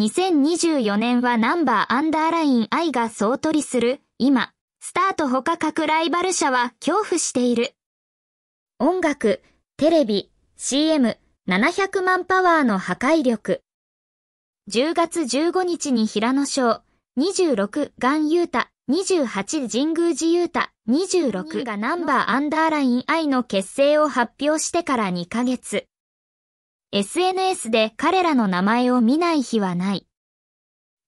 2024年はナンバーアンダーライン I が総取りする、今、スタート他各ライバル社は恐怖している。音楽、テレビ、CM、700万パワーの破壊力。10月15日に平野賞、26、ガンユータ、28、神宮寺ユータ、26がナンバーアンダーライン I の結成を発表してから2ヶ月。SNS で彼らの名前を見ない日はない。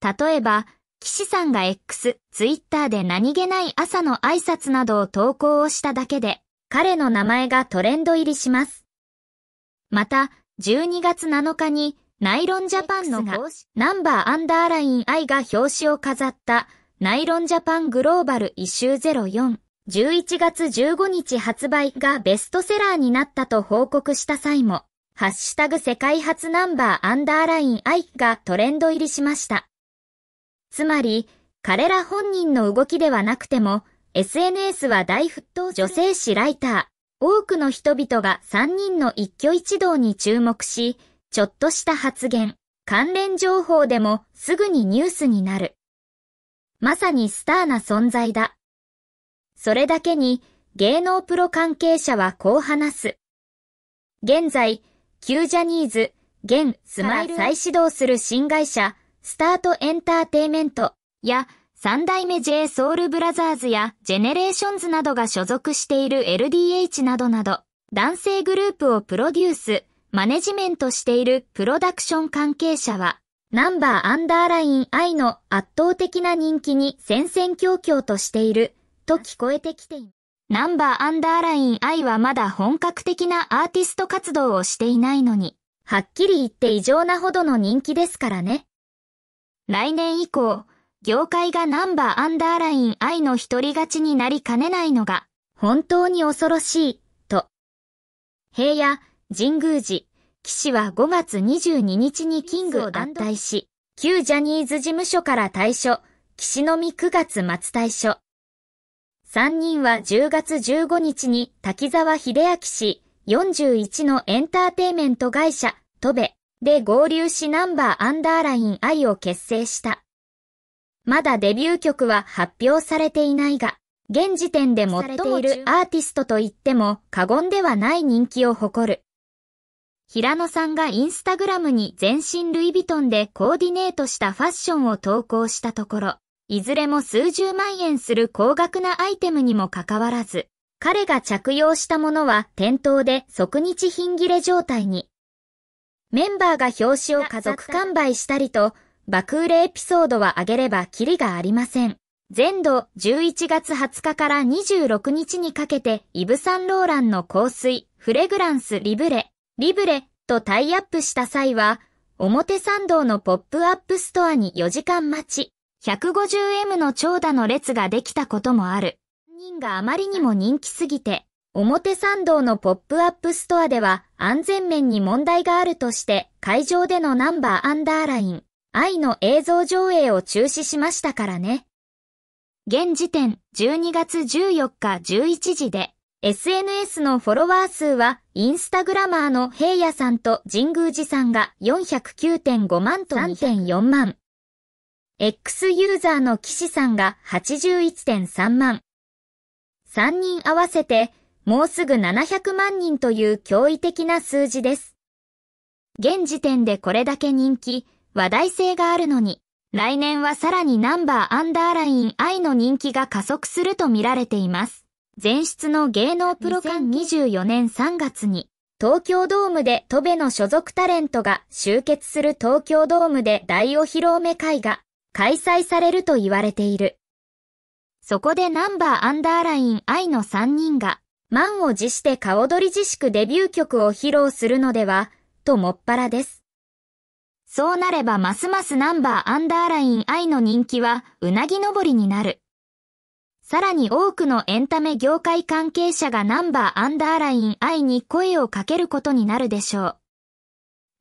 例えば、岸さんが X、ツイッターで何気ない朝の挨拶などを投稿をしただけで、彼の名前がトレンド入りします。また、12月7日に、ナイロンジャパンのが、ナンバーアンダーライン I が表紙を飾った、ナイロンジャパングローバル一周04、11月15日発売がベストセラーになったと報告した際も、ハッシュタグ世界初ナンバーアンダーラインアイがトレンド入りしました。つまり、彼ら本人の動きではなくても、SNS は大沸騰女性誌ライター、多くの人々が3人の一挙一動に注目し、ちょっとした発言、関連情報でもすぐにニュースになる。まさにスターな存在だ。それだけに、芸能プロ関係者はこう話す。現在、旧ジャニーズ、現スマイル再始動する新会社、スタートエンターテイメントや、三代目 J ソウルブラザーズやジェネレーションズなどが所属している LDH などなど、男性グループをプロデュース、マネジメントしているプロダクション関係者は、ナンバーアンダーライン I の圧倒的な人気に戦々恐々としていると聞こえてきています。ナンバーアンダーライン I はまだ本格的なアーティスト活動をしていないのに、はっきり言って異常なほどの人気ですからね。来年以降、業界がナンバーアンダーライン I の一人勝ちになりかねないのが、本当に恐ろしい、と。平野、神宮寺、騎士は5月22日にキングを団体し、旧ジャニーズ事務所から退所、岸のみ9月末退所。3人は10月15日に滝沢秀明氏41のエンターテイメント会社、トベで合流しナンバーアンダーライン愛を結成した。まだデビュー曲は発表されていないが、現時点で最もいるアーティストと言っても過言ではない人気を誇る。平野さんがインスタグラムに全身ルイ・ヴィトンでコーディネートしたファッションを投稿したところ、いずれも数十万円する高額なアイテムにもかかわらず、彼が着用したものは店頭で即日品切れ状態に。メンバーが表紙を家族完売したりと、爆売れエピソードは上げればキリがありません。全土11月20日から26日にかけて、イブ・サンローランの香水、フレグランス・リブレ、リブレとタイアップした際は、表参道のポップアップストアに4時間待ち。150M の長蛇の列ができたこともある。人があまりにも人気すぎて、表参道のポップアップストアでは安全面に問題があるとして会場でのナンバーアンダーライン、愛の映像上映を中止しましたからね。現時点12月14日11時で SNS のフォロワー数はインスタグラマーの平野さんと神宮寺さんが409.5万と3.4万。X ユーザーの騎士さんが81.3万。3人合わせてもうすぐ700万人という驚異的な数字です。現時点でこれだけ人気、話題性があるのに、来年はさらにナンバーアンダーライン I の人気が加速すると見られています。前出の芸能プロ間24年3月に、東京ドームで戸部の所属タレントが集結する東京ドームで大お披露目会が開催されると言われている。そこでナンバーアンダーライン I の3人が、満を持して顔取り自粛デビュー曲を披露するのでは、ともっぱらです。そうなればますますナンバーアンダーライン I の人気はうなぎ登りになる。さらに多くのエンタメ業界関係者がナンバーアンダーライン I に声をかけることになるでしょ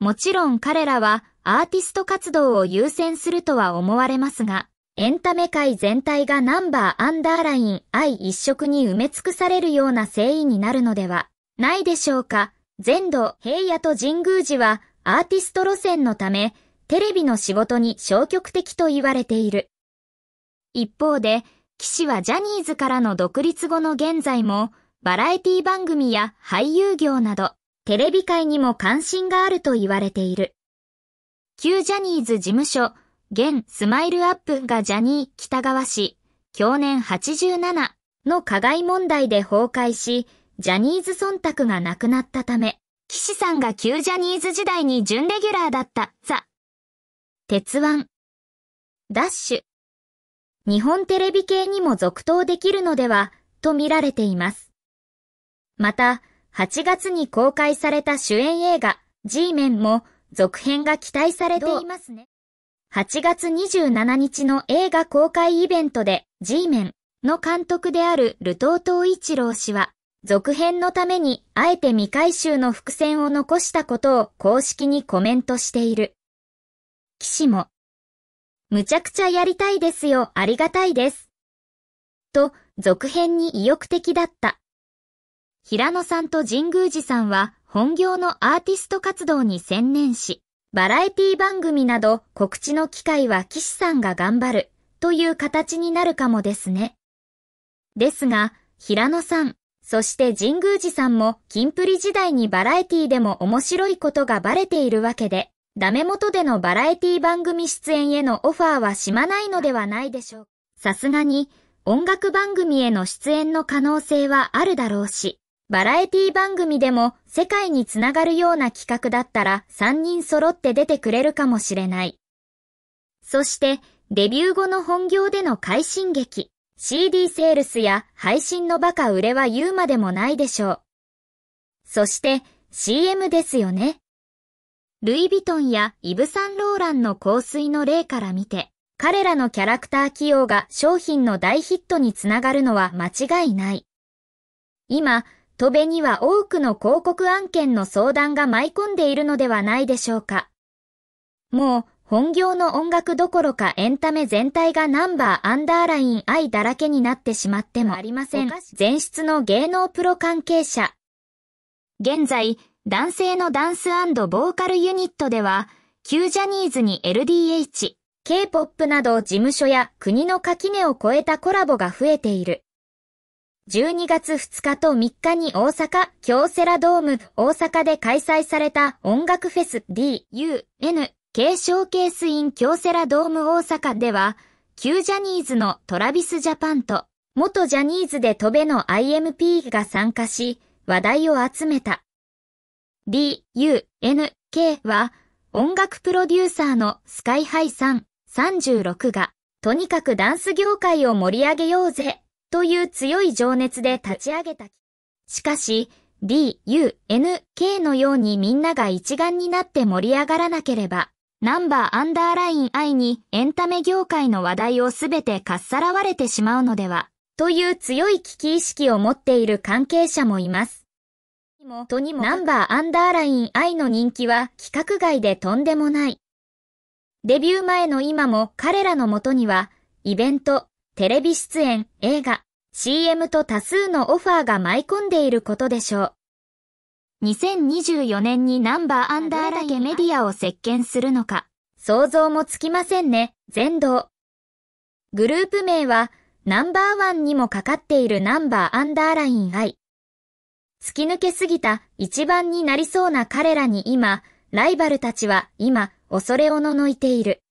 う。もちろん彼らはアーティスト活動を優先するとは思われますが、エンタメ界全体がナンバーアンダーライン愛一色に埋め尽くされるような誠意になるのではないでしょうか。全土平野と神宮寺はアーティスト路線のため、テレビの仕事に消極的と言われている。一方で、岸はジャニーズからの独立後の現在も、バラエティ番組や俳優業など、テレビ界にも関心があると言われている。旧ジャニーズ事務所、現スマイルアップがジャニー北川氏、去年87の加害問題で崩壊し、ジャニーズ忖度がなくなったため、岸さんが旧ジャニーズ時代に準レギュラーだったザ・鉄腕、ダッシュ、日本テレビ系にも続投できるのでは、と見られています。また、8月に公開された主演映画、G メンも、続編が期待されていますね。8月27日の映画公開イベントで G メンの監督であるルトート一郎氏は、続編のためにあえて未回収の伏線を残したことを公式にコメントしている。騎士も、むちゃくちゃやりたいですよ、ありがたいです。と、続編に意欲的だった。平野さんと神宮寺さんは、本業のアーティスト活動に専念し、バラエティ番組など告知の機会は岸さんが頑張るという形になるかもですね。ですが、平野さん、そして神宮寺さんも金プリ時代にバラエティでも面白いことがバレているわけで、ダメ元でのバラエティ番組出演へのオファーはしまないのではないでしょうさすがに、音楽番組への出演の可能性はあるだろうし、バラエティ番組でも世界につながるような企画だったら3人揃って出てくれるかもしれない。そして、デビュー後の本業での快進撃、CD セールスや配信のバカ売れは言うまでもないでしょう。そして、CM ですよね。ルイ・ヴィトンやイブ・サンローランの香水の例から見て、彼らのキャラクター起用が商品の大ヒットにつながるのは間違いない。今、戸部には多くの広告案件の相談が舞い込んでいるのではないでしょうか。もう、本業の音楽どころかエンタメ全体がナンバーアンダーライン愛だらけになってしまってもありません。前室の芸能プロ関係者。現在、男性のダンスボーカルユニットでは、旧ジャニーズに LDH、K-POP など事務所や国の垣根を越えたコラボが増えている。12月2日と3日に大阪、京セラドーム、大阪で開催された音楽フェス DUN、継承ケースイン京セラドーム大阪では、旧ジャニーズのトラビスジャパンと、元ジャニーズで飛べの IMP が参加し、話題を集めた。DUNK は、音楽プロデューサーのスカイハイさん36が、とにかくダンス業界を盛り上げようぜという強い情熱で立ち上げた。しかし、D, U, N, K のようにみんなが一丸になって盛り上がらなければ、ナンバーアンダーライン I にエンタメ業界の話題をすべてかっさらわれてしまうのでは、という強い危機意識を持っている関係者もいます。とにもナンバーアンダーライン I の人気は企画外でとんでもない。デビュー前の今も彼らのもとには、イベント、テレビ出演、映画、CM と多数のオファーが舞い込んでいることでしょう。2024年にナンバーアンダーだけメディアを席巻するのか、想像もつきませんね、全道。グループ名は、ナンバーワンにもかかっているナンバーアンダーライン I。突き抜けすぎた一番になりそうな彼らに今、ライバルたちは今、恐れおののいている。